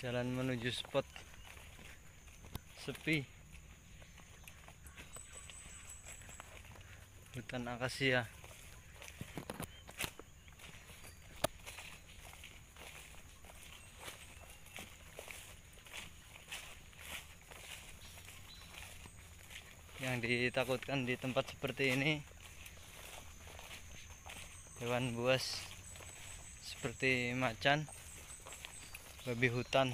jalan menuju spot sepi hutan akasia yang ditakutkan di tempat seperti ini hewan buas seperti macan babi hutan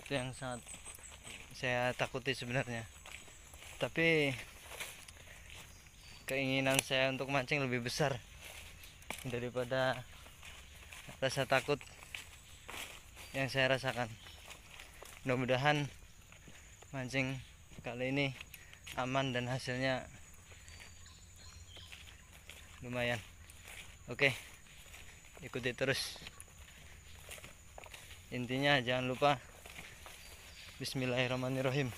itu yang sangat saya takuti sebenarnya tapi keinginan saya untuk mancing lebih besar daripada rasa takut yang saya rasakan mudah-mudahan mancing kali ini aman dan hasilnya lumayan oke ikuti terus intinya jangan lupa Bismillahirrahmanirrahim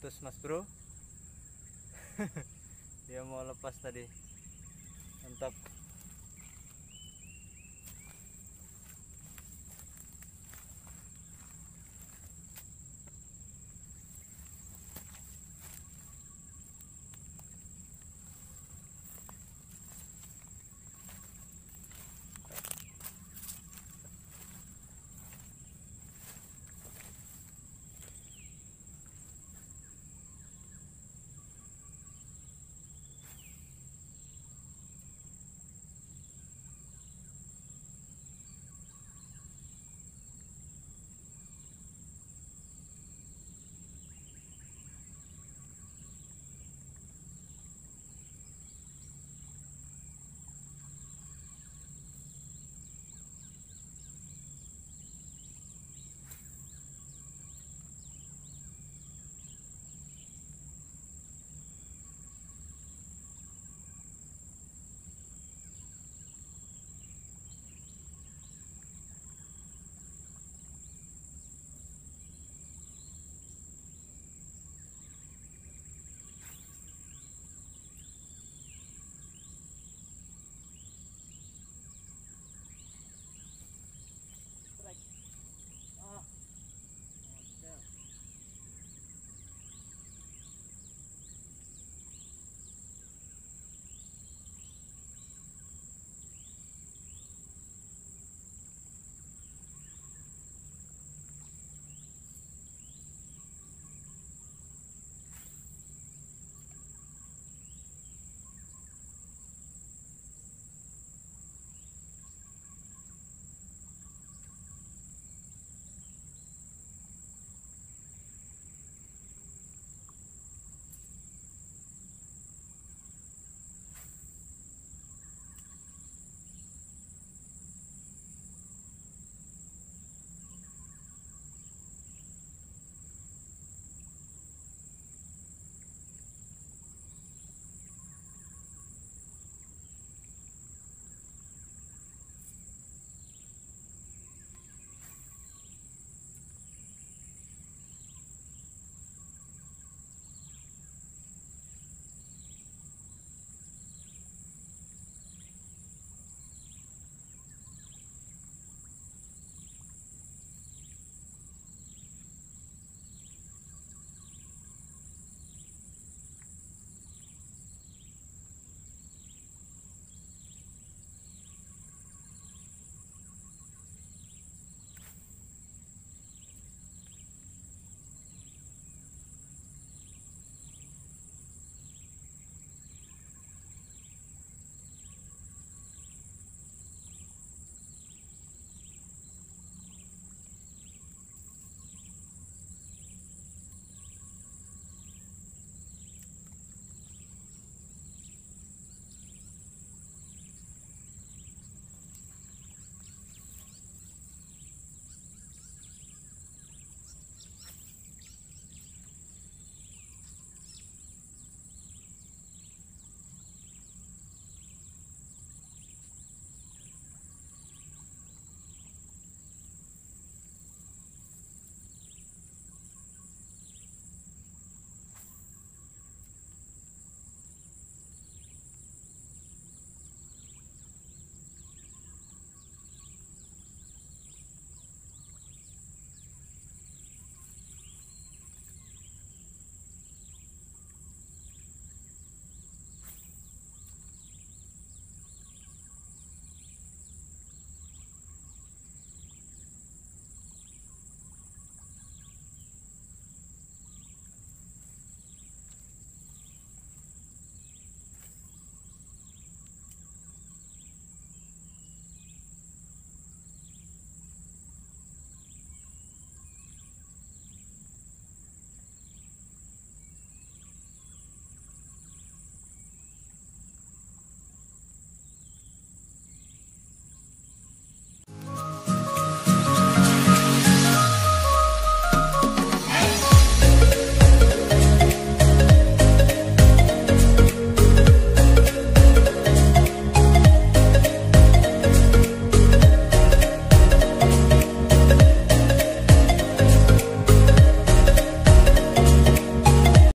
putus mas bro dia mau lepas tadi mantap